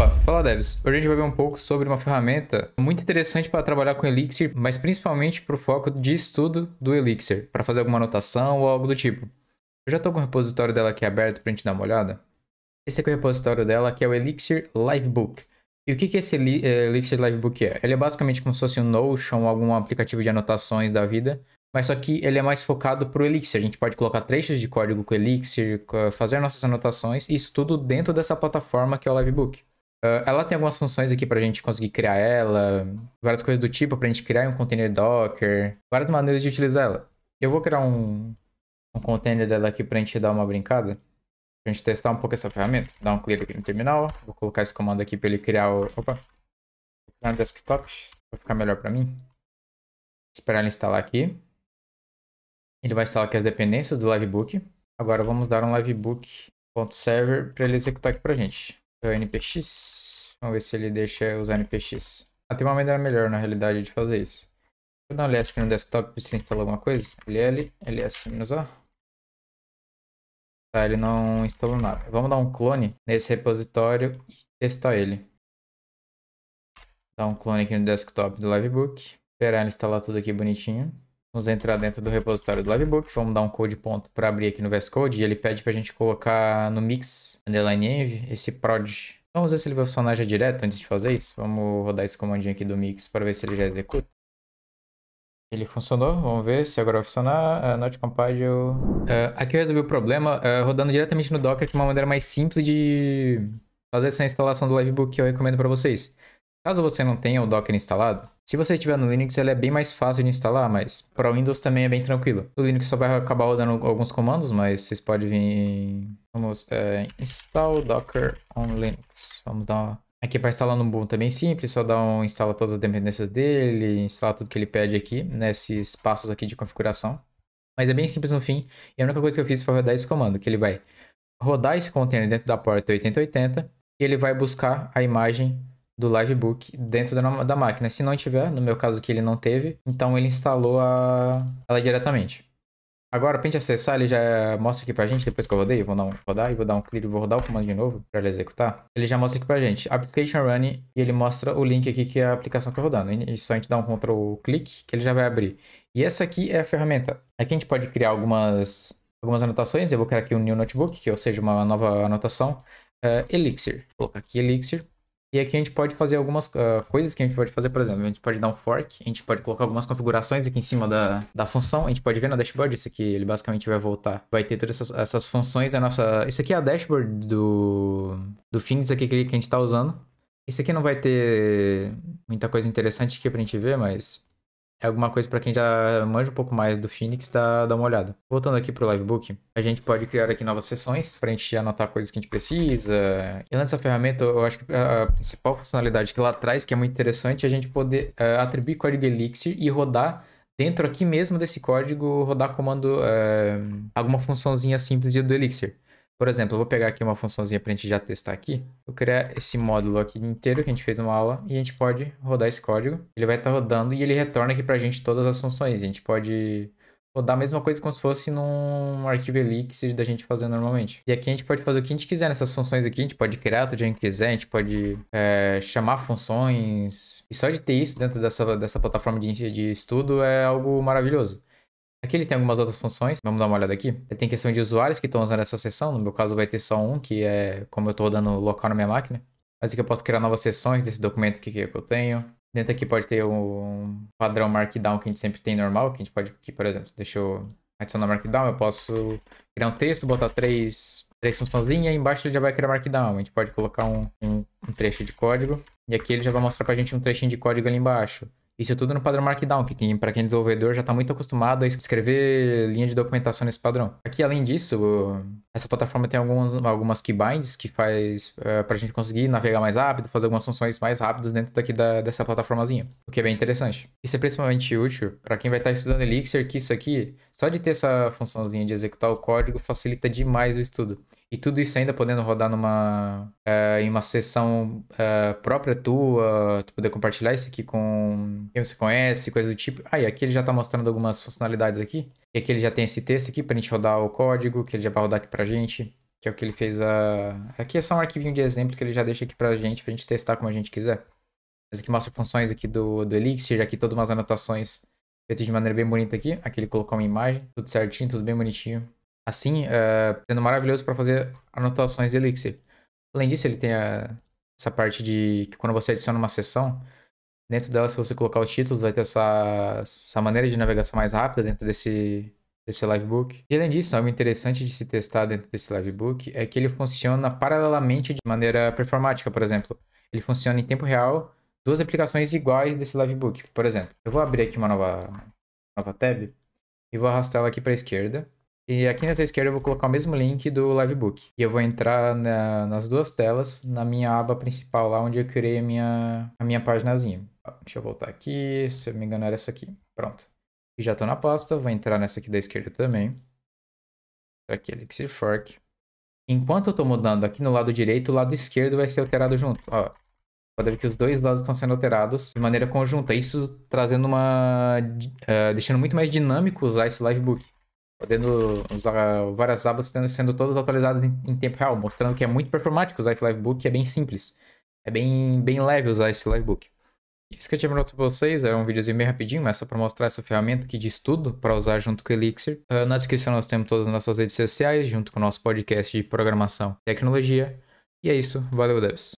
Opa, fala devs. Hoje a gente vai ver um pouco sobre uma ferramenta muito interessante para trabalhar com Elixir, mas principalmente para o foco de estudo do Elixir, para fazer alguma anotação ou algo do tipo. Eu já estou com o repositório dela aqui aberto para a gente dar uma olhada. Esse aqui é o repositório dela, que é o Elixir Livebook. E o que, que esse eh, Elixir Livebook é? Ele é basicamente como se fosse um Notion, algum aplicativo de anotações da vida, mas só que ele é mais focado para o Elixir. A gente pode colocar trechos de código com o Elixir, fazer nossas anotações, isso tudo dentro dessa plataforma que é o Livebook. Uh, ela tem algumas funções aqui para a gente conseguir criar ela, várias coisas do tipo para a gente criar um container Docker, várias maneiras de utilizar ela. Eu vou criar um, um container dela aqui para a gente dar uma brincada, para a gente testar um pouco essa ferramenta. Dá um clear aqui no terminal, vou colocar esse comando aqui para ele criar o... Opa! Criar no desktop, vai ficar melhor para mim. Esperar ele instalar aqui. Ele vai instalar aqui as dependências do livebook. Agora vamos dar um livebook.server para ele executar aqui para a gente. NPX. Vamos ver se ele deixa usar NPX. Ah, tem uma maneira melhor na realidade de fazer isso. Vou dar um ls aqui no desktop se ele instalou alguma coisa. ll, é ls-a. Tá, ele não instalou nada. Vamos dar um clone nesse repositório e testar ele. Dar um clone aqui no desktop do Livebook. Esperar ele instalar tudo aqui bonitinho. Vamos entrar dentro do repositório do Livebook, vamos dar um code ponto para abrir aqui no VS Code e ele pede para a gente colocar no mix underline env esse prod. Vamos ver se ele vai funcionar já direto antes de fazer isso. Vamos rodar esse comandinho aqui do mix para ver se ele já executa. Ele funcionou, vamos ver se agora vai funcionar. Uh, not compile. Uh, aqui eu resolvi o problema uh, rodando diretamente no Docker, que é uma maneira mais simples de fazer essa instalação do Livebook que eu recomendo para vocês. Caso você não tenha o Docker instalado, se você estiver no Linux, ele é bem mais fácil de instalar, mas para o Windows também é bem tranquilo. O Linux só vai acabar rodando alguns comandos, mas vocês podem vir. Vamos, é, install docker on Linux. Vamos dar uma... Aqui para instalar no Ubuntu é bem simples, só dá um instala todas as dependências dele, instala tudo que ele pede aqui, nesses passos aqui de configuração. Mas é bem simples no fim, e a única coisa que eu fiz foi rodar esse comando, que ele vai rodar esse container dentro da porta 8080, e ele vai buscar a imagem do Livebook dentro da, da máquina. Se não tiver, no meu caso que ele não teve, então ele instalou a, ela diretamente. Agora, para a gente acessar, ele já mostra aqui pra gente, depois que eu rodei, vou dar um, rodar e vou dar um clique, vou rodar o comando de novo para ele executar. Ele já mostra aqui pra gente, application run, e ele mostra o link aqui que é a aplicação está rodando. E só a gente dá um ctrl clique, que ele já vai abrir. E essa aqui é a ferramenta. Aqui a gente pode criar algumas, algumas anotações, eu vou criar aqui um new notebook, que ou seja, uma nova anotação. Uh, Elixir, vou colocar aqui Elixir. E aqui a gente pode fazer algumas uh, coisas que a gente pode fazer, por exemplo, a gente pode dar um fork, a gente pode colocar algumas configurações aqui em cima da, da função, a gente pode ver na dashboard, isso aqui ele basicamente vai voltar, vai ter todas essas, essas funções é a nossa... Isso aqui é a dashboard do, do Things aqui que, a gente está usando. Isso aqui não vai ter muita coisa interessante aqui pra gente ver, mas é alguma coisa para quem já manja um pouco mais do Phoenix, dá, dá uma olhada. Voltando aqui pro Livebook, a gente pode criar aqui novas sessões para a gente anotar coisas que a gente precisa. E nessa ferramenta, eu acho que a principal funcionalidade que ela traz, que é muito interessante, é a gente poder uh, atribuir código Elixir e rodar dentro aqui mesmo desse código, rodar comando uh, alguma funçãozinha simples do Elixir. Por exemplo, eu vou pegar aqui uma funçãozinha para a gente já testar aqui. Vou criar esse módulo aqui inteiro que a gente fez numa aula e a gente pode rodar esse código. Ele vai estar tá rodando e ele retorna aqui para a gente todas as funções. A gente pode rodar a mesma coisa como se fosse num arquivo Elixir da gente fazer normalmente. E aqui a gente pode fazer o que a gente quiser nessas funções aqui. A gente pode criar tudo que a gente quiser, a gente pode é, chamar funções. E só de ter isso dentro dessa, dessa plataforma de, de estudo é algo maravilhoso. Aqui ele tem algumas outras funções, vamos dar uma olhada aqui. Ele tem questão de usuários que estão usando essa sessão, no meu caso vai ter só um, que é como eu estou rodando local na minha máquina. Mas aqui eu posso criar novas sessões desse documento aqui que eu tenho. Dentro aqui pode ter um padrão markdown que a gente sempre tem normal, que a gente pode aqui, por exemplo, deixa eu adicionar markdown, eu posso criar um texto, botar três, três funçãozinhas e embaixo ele já vai criar markdown. A gente pode colocar um, um, um trecho de código e aqui ele já vai mostrar pra gente um trechinho de código ali embaixo. Isso é tudo no padrão Markdown, que para quem é desenvolvedor já está muito acostumado a escrever linha de documentação nesse padrão. Aqui, além disso, essa plataforma tem algumas, algumas keybinds que faz é, eh, para a gente conseguir navegar mais rápido, fazer algumas funções mais rápidas dentro daqui da, dessa plataformazinha, o que é bem interessante. Isso é principalmente útil para quem vai estar tá estudando Elixir, que isso aqui, só de ter essa funçãozinha de executar o código, facilita demais o estudo. E tudo isso ainda podendo rodar numa é, em uma sessão é, própria tua, tu poder compartilhar isso aqui com quem você conhece, coisa do tipo. Ah, e aqui ele já está mostrando algumas funcionalidades aqui. E aqui ele já tem esse texto aqui para a gente rodar o código, que ele já vai rodar aqui pra gente. Que é o que ele fez a... Aqui é só um arquivinho de exemplo que ele já deixa aqui pra gente, pra gente testar como a gente quiser. Mas aqui mostra funções aqui do, do Elixir, aqui todas umas anotações feitas de maneira bem bonita aqui. Aqui ele colocou uma imagem, tudo certinho, tudo bem bonitinho. Assim, uh, eh, sendo maravilhoso para fazer anotações de Elixir. Além disso, ele tem a, essa parte de que quando você adiciona uma seção, dentro dela, se você colocar os títulos, vai ter essa, essa maneira de navegação mais rápida dentro desse, desse livebook. E além disso, algo interessante de se testar dentro desse livebook é que ele funciona paralelamente de maneira performática, por exemplo. Ele funciona em tempo real, duas aplicações iguais desse livebook, por exemplo. Eu vou abrir aqui uma nova, nova tab e vou arrastá-la aqui para a esquerda. E aqui nessa esquerda eu vou colocar o mesmo link do Livebook. E eu vou entrar na, nas duas telas, na minha aba principal lá onde eu criei a minha, a minha paginazinha. Ah, deixa eu voltar aqui, se eu me engano era é essa aqui. Pronto. E já estou na pasta, vou entrar nessa aqui da esquerda também. Aqui, Elixir Fork. Enquanto eu estou mudando aqui no lado direito, o lado esquerdo vai ser alterado junto. Ó, pode ver que os dois lados estão sendo alterados de maneira conjunta. Isso trazendo uma... Uh, deixando muito mais dinâmico usar esse Livebook podendo usar várias abas sendo, sendo todas atualizadas em, em, tempo real, mostrando que é muito performático usar esse livebook, é bem simples. É bem, bem leve usar esse livebook. Isso que eu tinha mostrado pra vocês, era é um videozinho bem rapidinho, mas só pra mostrar essa ferramenta que diz tudo para usar junto com o Elixir. Ah, na descrição nós temos todas as nossas redes sociais, junto com o nosso podcast de programação e tecnologia. E é isso, valeu devs!